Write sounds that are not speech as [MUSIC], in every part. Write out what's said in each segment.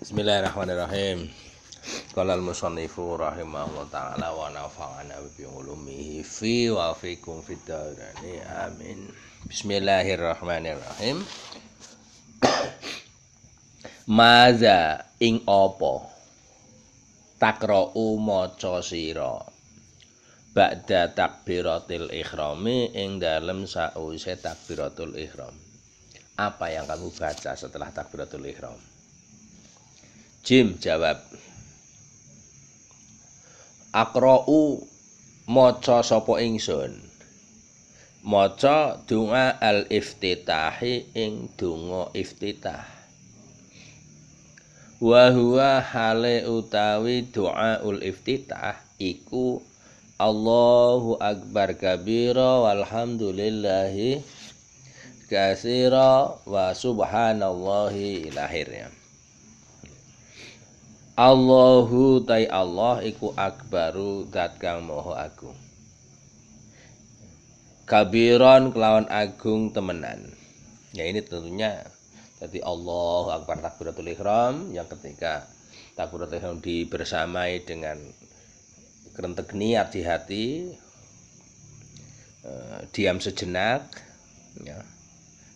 Bismillahirrahmanirrahim. Qala al-musannifu rahimahullah taala wa nafa'ana bi ulumihi fi wa fikum fid dharani. amin. Bismillahirrahmanirrahim. [COUGHS] Maza ing apa? Takra'u maca sira. Ba'da takbiratil ihrami ing dalem sause takbiratul ihram. Apa yang kamu baca setelah takbiratul ihram? Jim jawab. Akra'u maca sopo ingsun. Maca dunga al-iftitahi ing donga iftitah. Wa huwa hale utawi ul iftitah iku Allahu akbar kabira walhamdulillahi kasira wa subhanallahi lahirnya Allahu tai Allah iku akbaru zat kang moho agung. Kabiron kelawan agung temenan. Ya ini tentunya jadi Allah akbar takbiratul ihram yang ketika takbiratul ihram dibersamai dengan kerentek niat di hati eh, diam sejenak ya.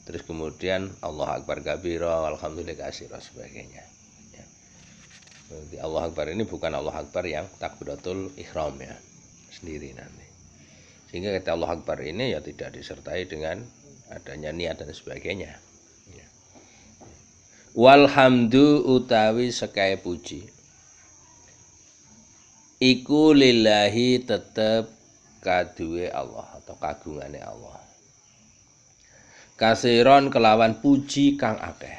Terus kemudian Allah akbar kabiro alhamdulillah dan sebagainya. Jadi Allah Akbar ini bukan Allah Akbar yang takbiratul ihram ya sendiri nanti. Sehingga kata Allah Akbar ini ya tidak disertai dengan adanya niat dan sebagainya. Ya. Walhamdu utawi sekai puji. Iku lillahi tetep kaduwe Allah atau kagungane Allah. Kasiron kelawan puji kang akeh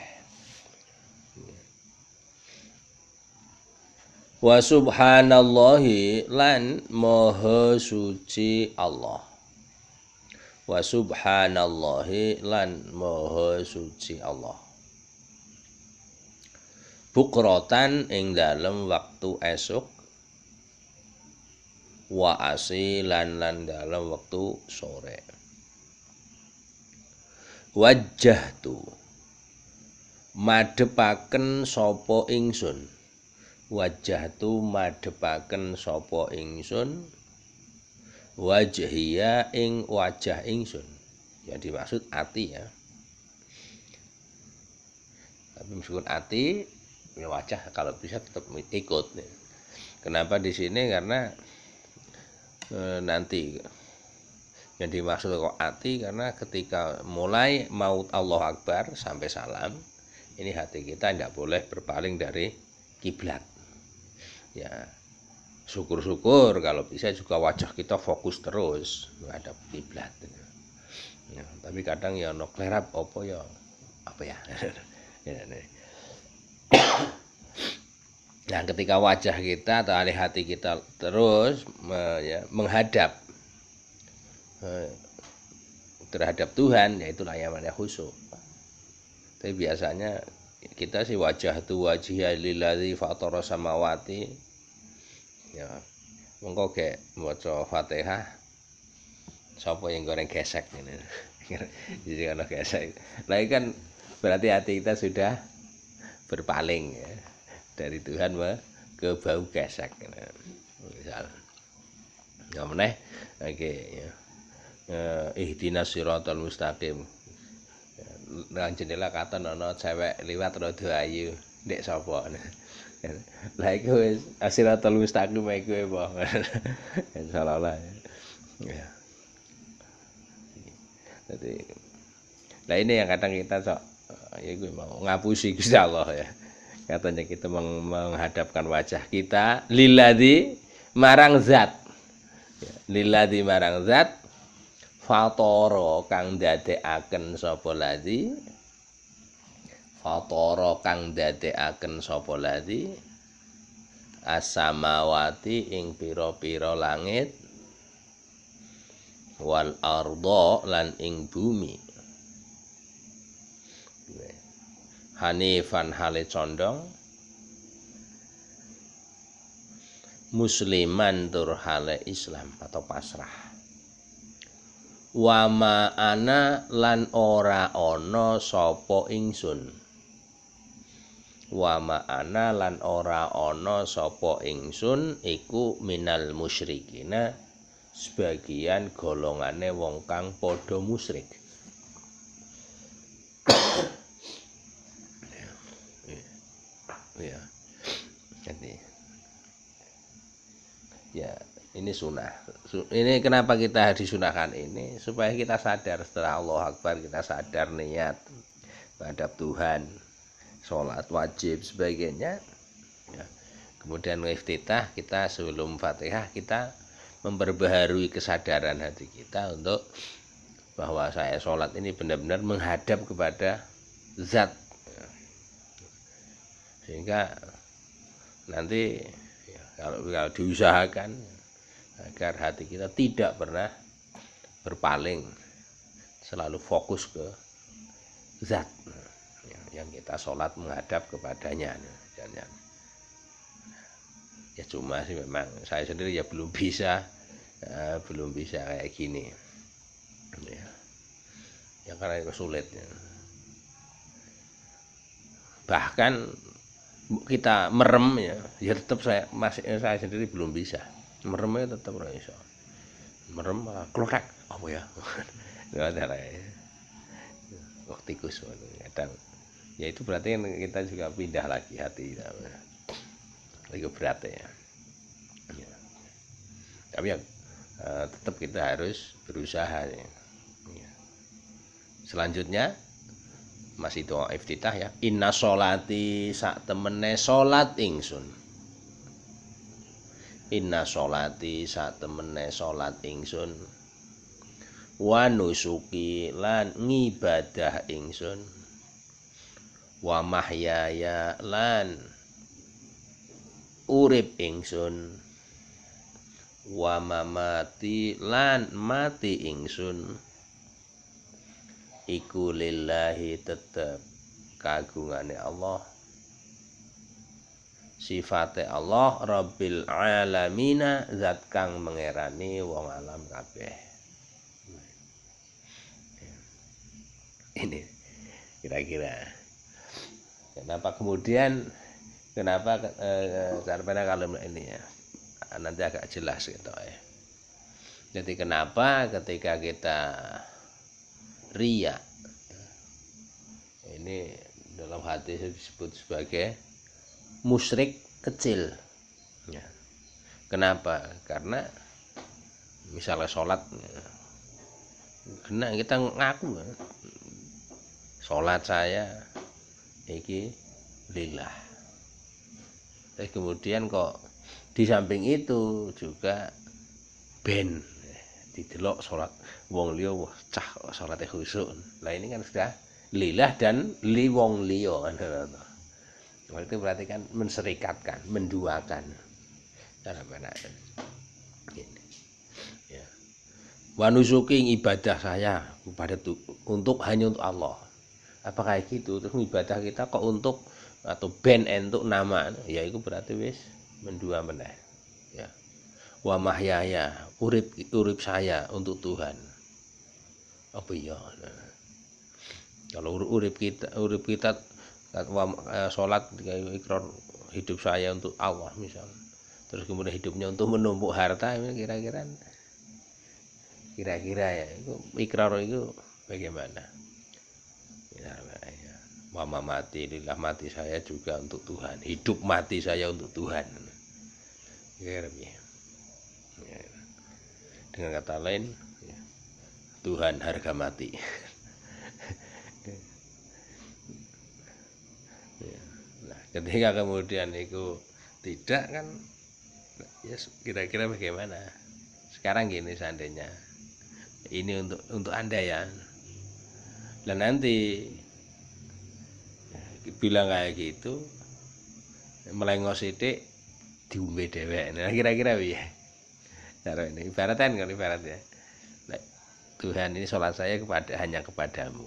wa subhanallahi lan maha suci Allah wa subhanallahi lan maha suci Allah bukrotan ing dalam waktu esok wa asilan lan dalam waktu sore wajah tu madepaken sopo ingsun sun wajah tu madepaken sopo ingsun wajhiya ing wajah ingsun yang dimaksud ati ya tapi meskipun ati ya wajah kalau bisa tetap ikut nih. Ya. kenapa di sini karena e, nanti yang dimaksud kok ati karena ketika mulai maut Allah Akbar sampai salam ini hati kita tidak boleh berpaling dari kiblat ya syukur-syukur kalau bisa juga wajah kita fokus terus menghadap kiblat gitu. ya, tapi kadang ya no klerap opo ya apa ya, [LAUGHS] ya [COUGHS] nah ketika wajah kita atau alih hati kita terus ya, menghadap terhadap Tuhan yaitu namanya khusyuk tapi biasanya kita sih wajah tu wajhi lillazi fatara samawati ya mengko gek maca Fatihah sapa yang goreng gesek ngene [LAUGHS] jadi ana gesek lha iki kan berarti hati kita sudah berpaling ya dari Tuhan ke bau gesek ngene misal ya meneh oke ya eh, ihdinas siratal mustaqim dan jendela kata nono cewek liwat rodo ayu dek sapa lah iku wis asiratul mustaqim iku apa ya, [LAUGHS] insyaallah ya jadi ya. nah ini yang kadang kita sok ya gue mau ngapusi Gusti Allah ya katanya kita meng menghadapkan wajah kita lilladi marang zat ya, marang zat fatoro kang dadekaken sapa fatoro kang dadekaken sapa sopoladi asamawati ing pira-pira langit wal ardo lan ing bumi hanifan hale condong musliman tur hale islam atau pasrah wama ana lan ora ana sapa ingsun wa ma'ana lan ora ana sapa ingsun iku minal musyrikina sebagian golongane wong kang padha musyrik ya jadi ya ini sunnah ini kenapa kita disunahkan ini supaya kita sadar setelah Allah Akbar kita sadar niat terhadap Tuhan sholat wajib sebagainya ya. kemudian iftitah kita sebelum fatihah kita memperbaharui kesadaran hati kita untuk bahwa saya sholat ini benar-benar menghadap kepada zat ya. sehingga nanti ya, kalau, kalau diusahakan agar hati kita tidak pernah berpaling selalu fokus ke zat yang kita sholat menghadap kepadanya misalnya ya cuma sih memang saya sendiri ya belum bisa ya, belum bisa kayak gini ya, ya karena itu sulit ya. bahkan kita merem ya ya tetap saya masih eh, saya sendiri belum bisa meremnya tetap orang iso merem malah keluar apa ya [LAUGHS] nggak ada ya waktu tikus kadang ya itu berarti kan kita juga pindah lagi hati ya. itu berat ya, ya. tapi ya eh, tetap kita harus berusaha ya. ya. selanjutnya masih doa iftitah ya inna solati sak temene solat ingsun inna solati sak temene solat ingsun wanusuki lan ngibadah ingsun wa mahyaya lan urip ingsun wa mamati lan mati ingsun iku lillahi tetep kagungane Allah sifate Allah Rabbil alamina zat kang mengerani wong alam kabeh ini kira-kira kenapa kemudian kenapa eh, kalau ini ya ah, nanti agak jelas gitu ya jadi kenapa ketika kita ria ini dalam hati disebut sebagai musyrik kecil ya. kenapa karena misalnya sholat ya. kena kita ngaku ya. sholat saya iki lillah terus kemudian kok di samping itu juga ben didelok sholat wong liya wah cah sholat khusuk nah ini kan sudah lillah dan li wong liya kan itu berarti kan menserikatkan menduakan dalam mana wanusuki ibadah saya kepada untuk hanya untuk Allah apa kayak gitu terus ibadah kita kok untuk atau band untuk nama ya itu berarti wis mendua meneh ya wa mahyaya urip urip saya untuk Tuhan apa ya kalau urip kita urip kita e, solat ikrar hidup saya untuk Allah misal terus kemudian hidupnya untuk menumpuk harta ya, kira-kira kira-kira ya itu ikrar itu bagaimana Ya, ya. mama mati lillah mati saya juga untuk Tuhan hidup mati saya untuk Tuhan ya. dengan kata lain Tuhan harga mati nah ketika kemudian itu tidak kan ya kira-kira bagaimana sekarang gini seandainya ini untuk untuk anda ya dan nanti bilang kayak gitu melengos itu diumbe dewek. Nah kira-kira ya Cara ini ibaratan kalau ibarat ya. Nah, Tuhan ini sholat saya kepada hanya kepadamu.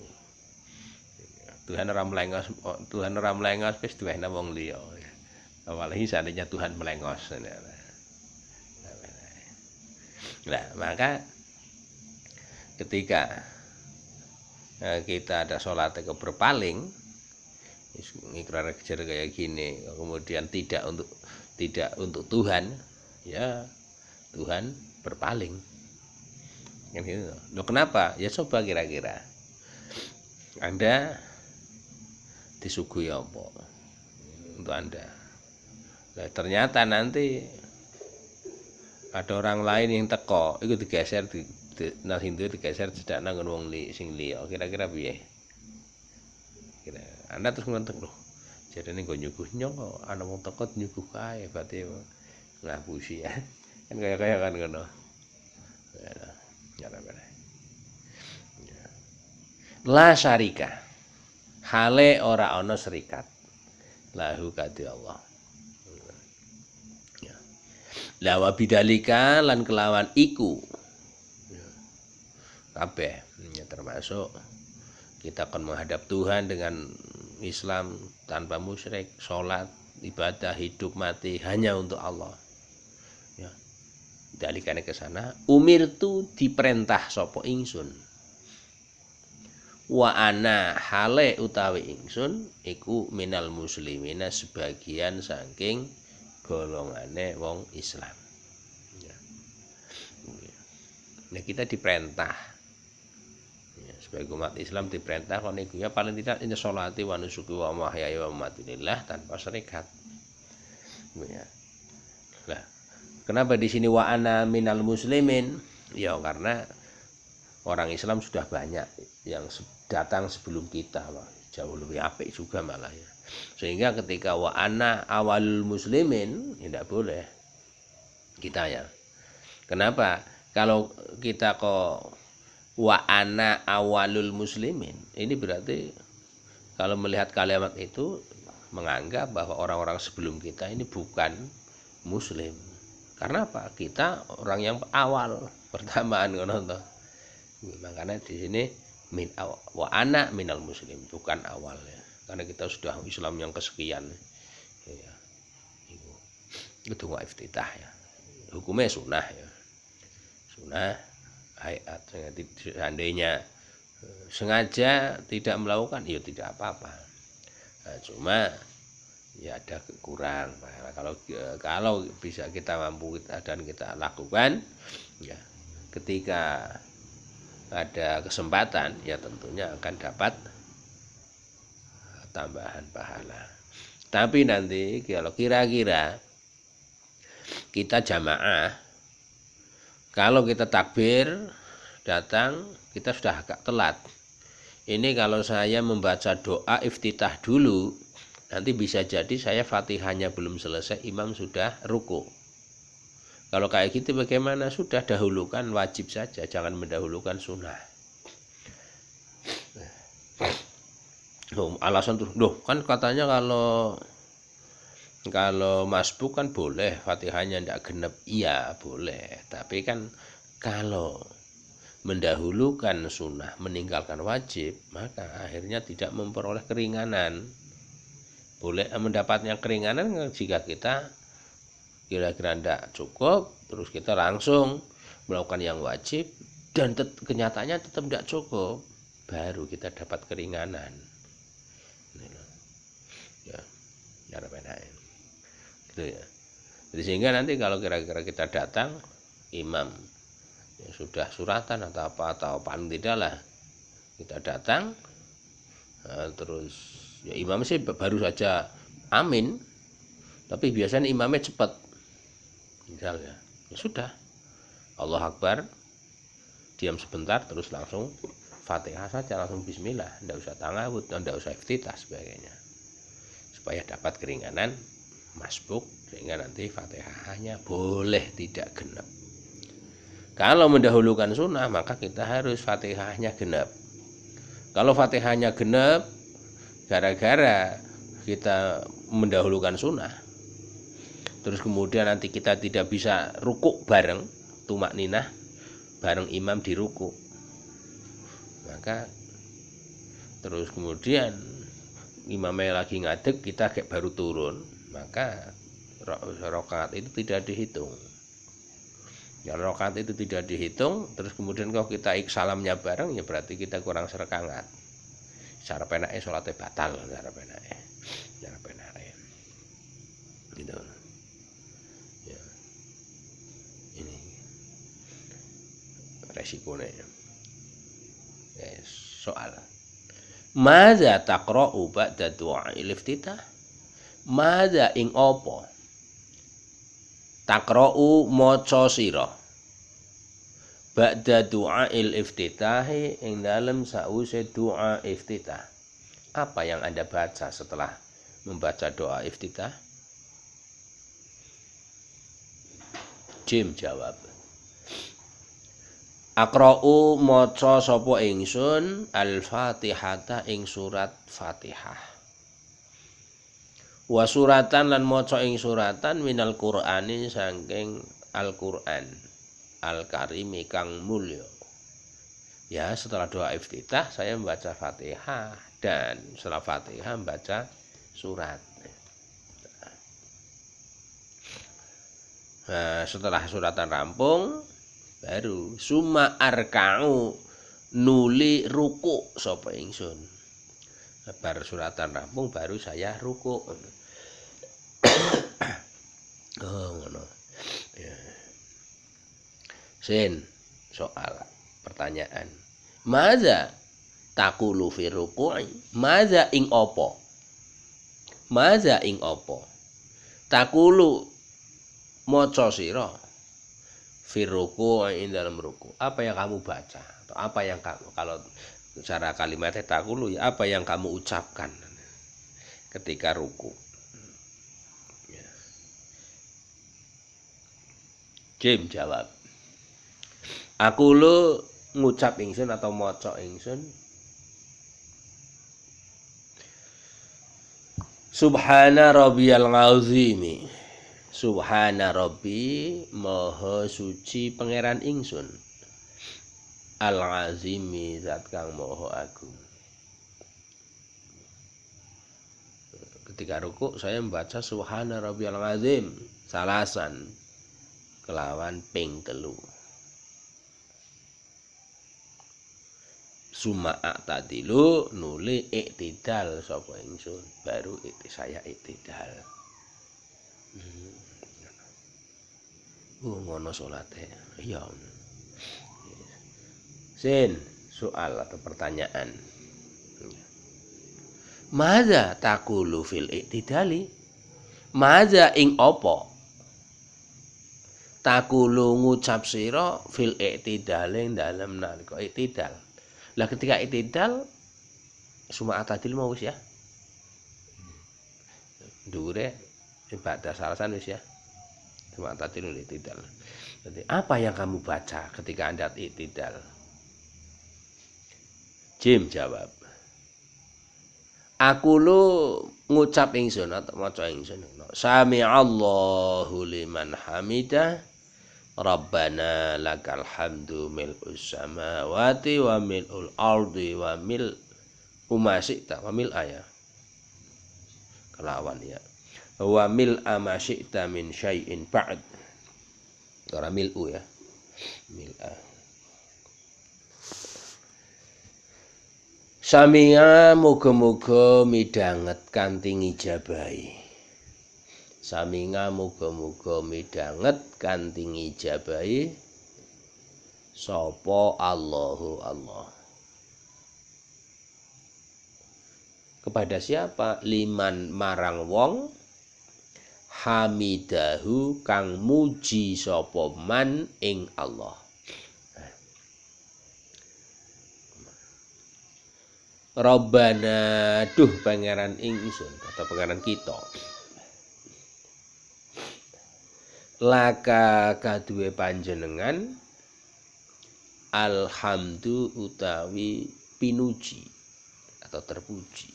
Tuhan orang melengos, Tuhan orang melengos wis duwe wong liya. Apalagi seandainya Tuhan melengos. Nah, maka ketika Eh, kita ada sholat ke berpaling ngikrar kejar kayak gini kemudian tidak untuk tidak untuk Tuhan ya Tuhan berpaling kan gitu kenapa ya coba kira-kira anda disuguhi apa untuk anda nah, ternyata nanti ada orang lain yang teko itu digeser di, nang Hindu digeser cedak nang wong li sing liya oh, kira-kira piye kira anda terus ngontek loh jadi nih gue nyuguh nyong ana mau takut nyuguh kaya berarti ngapusi ya, ya. [LAUGHS] kan kaya kaya kan kan ya la syarika hale ora ono serikat lahu kadi Allah ya. Lawa bidalika lan kelawan iku kabeh ya, termasuk kita akan menghadap Tuhan dengan Islam tanpa musyrik sholat ibadah hidup mati hanya untuk Allah ya dalikannya ke sana umir tu diperintah sopo ingsun wa ana hale utawi ingsun iku minal muslimina sebagian saking golongane wong Islam ya. ya. Nah kita diperintah sebagai umat Islam diperintah kalau ya paling tidak ini sholati wa nusuki wa mahyai wa matilillah tanpa serikat gitu ya. Nah, kenapa di sini wa ana minal muslimin? Ya karena orang Islam sudah banyak yang datang sebelum kita, Pak. Jauh lebih apik juga malah ya. Sehingga ketika wa ana awal muslimin tidak ya boleh kita ya. Kenapa? Kalau kita kok wa ana awalul muslimin. Ini berarti kalau melihat kalimat itu menganggap bahwa orang-orang sebelum kita ini bukan muslim. Karena apa? Kita orang yang awal [LAUGHS] pertamaan ngono Makanya di sini min wa ana minal muslim bukan awal ya Karena kita sudah Islam yang kesekian. Ya. Itu iftitah ya. Hukumnya sunnah ya. Sunnah hayat seandainya eh, sengaja tidak melakukan ya tidak apa-apa nah, cuma ya ada kurang nah, kalau eh, kalau bisa kita mampu kita, dan kita lakukan ya ketika ada kesempatan ya tentunya akan dapat tambahan pahala tapi nanti kalau kira-kira kita jamaah kalau kita takbir datang, kita sudah agak telat. Ini kalau saya membaca doa iftitah dulu, nanti bisa jadi saya fatihahnya belum selesai, imam sudah ruku. Kalau kayak gitu bagaimana? Sudah dahulukan wajib saja, jangan mendahulukan sunnah. Alasan tuh, loh kan katanya kalau kalau masbuk kan boleh fatihahnya tidak genep iya boleh tapi kan kalau mendahulukan sunnah meninggalkan wajib maka akhirnya tidak memperoleh keringanan boleh mendapatnya keringanan jika kita kira-kira tidak cukup terus kita langsung melakukan yang wajib dan tet kenyataannya tetap tidak cukup baru kita dapat keringanan ya, ya, gitu ya jadi sehingga nanti kalau kira-kira kita datang imam yang sudah suratan atau apa atau paling tidak lah kita datang nah, terus ya imam sih baru saja amin tapi biasanya imamnya cepat misalnya ya sudah Allah Akbar diam sebentar terus langsung Fatihah saja langsung bismillah, tidak usah tangawut, tidak usah iftitah sebagainya. Supaya dapat keringanan masbuk sehingga nanti fatihahnya boleh tidak genap kalau mendahulukan sunnah maka kita harus fatihahnya genap kalau fatihahnya genap gara-gara kita mendahulukan sunnah terus kemudian nanti kita tidak bisa rukuk bareng tumak ninah bareng imam di ruku maka terus kemudian imamnya lagi ngadeg kita kayak baru turun maka rokat itu tidak dihitung ya rokat itu tidak dihitung terus kemudian kalau kita ik salamnya bareng ya berarti kita kurang serkangat cara penae sholatnya batal cara penae cara penae gitu ya ini resikonya ya, soal Maza takro ba'da du'a iliftita. Mada ing opo Takro'u moco siro Ba'da il iftitahi ing dalem sause doa iftitah. Apa yang Anda baca setelah membaca doa iftitah? Jim jawab. Akro'u moco sopo ingsun al-Fatihata ing surat Fatihah wa suratan lan maca ing suratan minal qur'ani saking al-qur'an al karim kang mulya ya setelah doa iftitah saya membaca Fatihah dan setelah Fatihah membaca surat Nah, setelah suratan rampung baru summa arka'u nuli ruku sapa ingsun. Bar suratan rampung baru saya ruku. [COUGHS] oh ngono ya. sin soal pertanyaan maza takulu fi ruku'i maza ing opo maza ing opo takulu moco siro. fi ruku'i dalam ruku apa yang kamu baca atau apa yang kamu kalau cara kalimatnya takulu ya apa yang kamu ucapkan ketika ruku' Jim jawab. Aku lu ngucap ingsun atau moco ingsun Subhana Rabbi al azimi. Subhana rabbi maha suci pangeran ingsun. Al azimi zat kang maha aku. Ketika rukuk saya membaca subhana Rabbi al azim salasan kelawan ping telu suma'a tadilu nuli iktidal sapa ingsun baru ikti saya iktidal hmm. uh ngono salate iya sin soal atau pertanyaan Maza takulu fil iktidali Maza ing opo takulu ngucap siro fil yang dalam nalko i'tidal. Lah ketika i'tidal semua atadil mau wis ya. Dure ibadah salasan wis ya. Semua atadil udah i'tidal. Jadi apa yang kamu baca ketika Anda i'tidal? Jim jawab. Aku lu ngucap ingsun atau maca ingsun. Sami Allahu liman hamidah Rabbana lakal hamdu mil'us samawati wa mil'ul ardi wa mil umasikta wa mil ayah kelawan ya wa mil amasikta min syai'in ba'd karena mil'u ya a Samia muga-muga midanget kanthi ngijabahi Saminga muga-muga midanget kanthi ngijabahi sapa Allahu Allah. Kepada siapa? Liman marang wong hamidahu kang muji sapa man ing Allah. Robana duh pangeran ing isun atau pangeran kita laka kaduwe panjenengan alhamdu utawi pinuji atau terpuji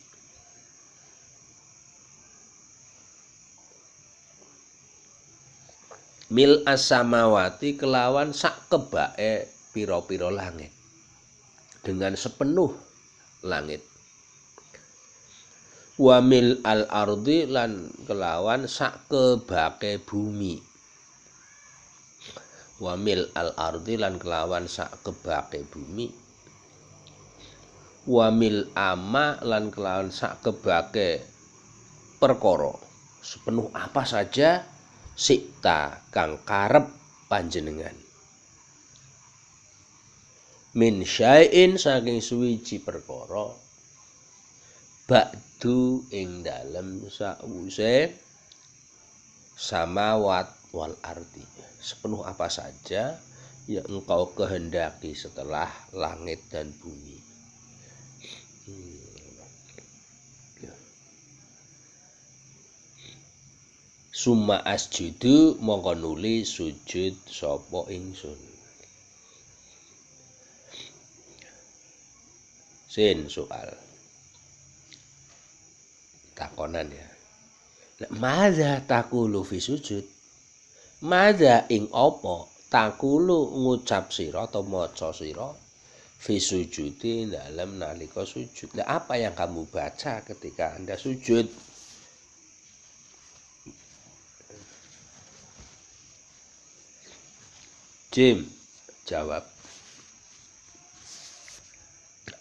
mil asamawati kelawan sak kebae piro-piro langit dengan sepenuh langit Wamil al ardi lan kelawan sak kebake bumi wamil al ardi lan kelawan sak kebake bumi wamil ama lan kelawan sak kebake perkoro sepenuh apa saja sikta kang karep panjenengan min syai'in saking suwiji perkoro bakdu ing dalem sause wat wal arti sepenuh apa saja yang engkau kehendaki setelah langit dan bumi Suma asjudu mongko nuli sujud sopo ingsun Sin soal takonan ya Mada takulu fi sujud madza ing opo takulu ngucap sira atau maca sira fi sujudi dalam ko sujud. Nah, apa yang kamu baca ketika Anda sujud? Jim jawab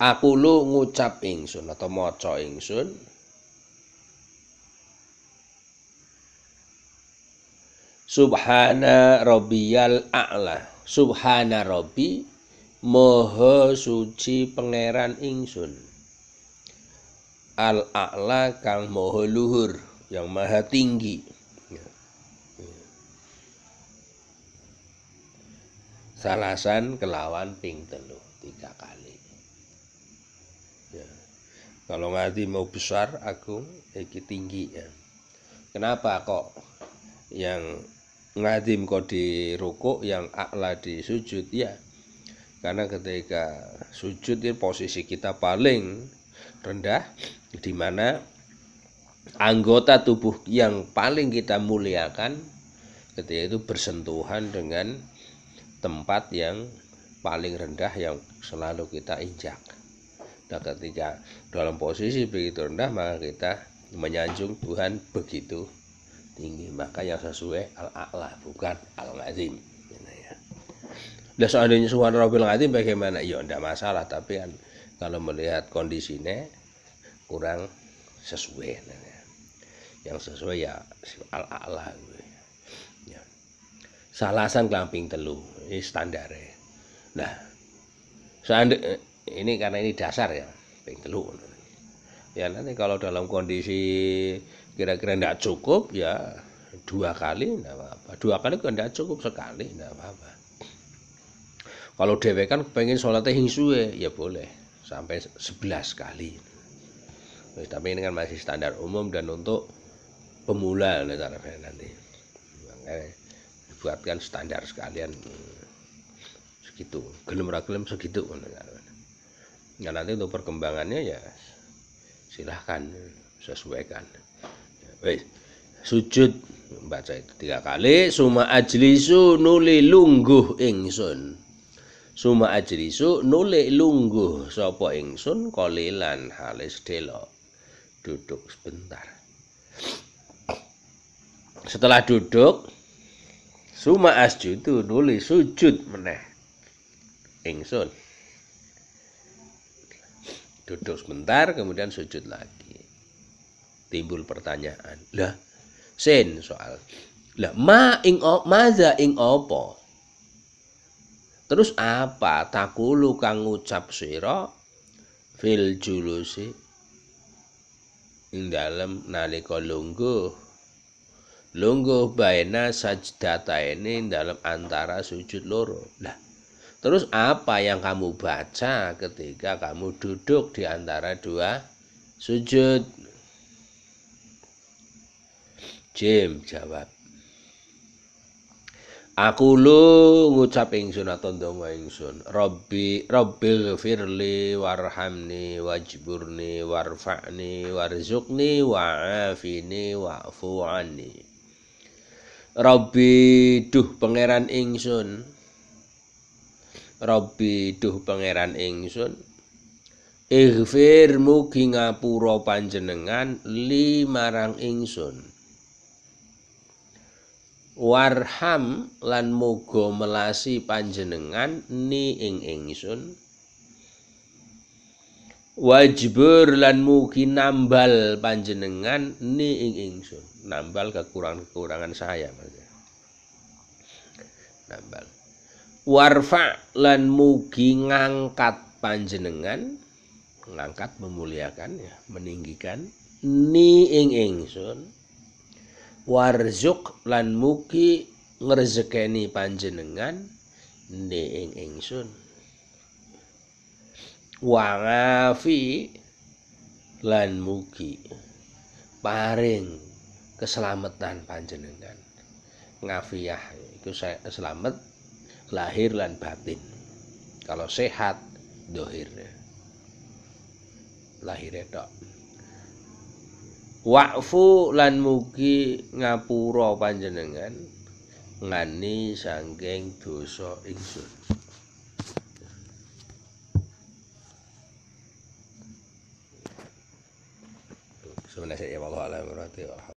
Aku lu ngucap ingsun atau maca ingsun subhana rabbiyal a'la subhana rabbi moho suci pangeran ingsun al a'la kang moho luhur yang maha tinggi salasan kelawan ping telu tiga kali ya. kalau ngerti mau besar agung iki tinggi ya kenapa kok yang ngadim kau di rukuk yang akla di sujud ya karena ketika sujud ya posisi kita paling rendah di mana anggota tubuh yang paling kita muliakan ketika itu bersentuhan dengan tempat yang paling rendah yang selalu kita injak. Nah, ketika dalam posisi begitu rendah maka kita menyanjung Tuhan begitu tinggi maka yang sesuai al-a'la bukan al-azim ya. Dan seandainya subhana rabbil azim bagaimana? Ya tidak masalah tapi kan kalau melihat kondisinya kurang sesuai ya. Yang sesuai ya al-a'la ya. Salasan kelamping telu ini ya. Nah, seandainya eh, ini karena ini dasar ya, ping telu. Ya nanti kalau dalam kondisi kira-kira tidak cukup ya dua kali tidak apa-apa dua kali kan tidak cukup sekali tidak apa-apa kalau dewe kan pengen sholatnya hing suwe ya boleh sampai sebelas kali nah, tapi ini kan masih standar umum dan untuk pemula nanti dibuatkan standar sekalian segitu gelem ragelem segitu kan. nah nanti untuk perkembangannya ya silahkan sesuaikan Sujud baca itu tiga kali suma ajlisu nuli lungguh ingsun suma ajlisu nuli lungguh Sopo ingsun kolilan halis delo duduk sebentar setelah duduk suma asjudu nuli sujud meneh ingsun duduk sebentar kemudian sujud lagi timbul pertanyaan lah sen soal lah ma ing o, maza ing opo terus apa takulu kang ngucap sira fil julusi ing dalem nalika lungguh lungguh baina sajdata ini dalam antara sujud loro lah terus apa yang kamu baca ketika kamu duduk di antara dua sujud Jem, jawab. Aku lu ngucap ingsun atau dongo ingsun. Robbi, Robbi firli warhamni wajburni warfa'ni warzukni wa'afini wa'fu'ani. Robbi duh pangeran ingsun. Robbi duh pangeran ingsun. Ighfir mugi ngapura panjenengan li marang ingsun. warham lan mugo melasi panjenengan ni ing ingsun wajbur lan mugi nambal panjenengan ni ing ingsun nambal kekurangan-kekurangan saya maksudnya nambal warfa lan mugi ngangkat panjenengan ngangkat memuliakan ya meninggikan ni ing ingsun warzuk lan muki ngerzekeni panjenengan ne ing ingsun wangafi lan muki paring keselamatan panjenengan ngafiyah itu saya selamat lahir lan batin kalau sehat dohir lahirnya dok wa'fu lan mugi ngapura panjenengan ngani sangking dosa ingsun sebenarnya ya Allah alam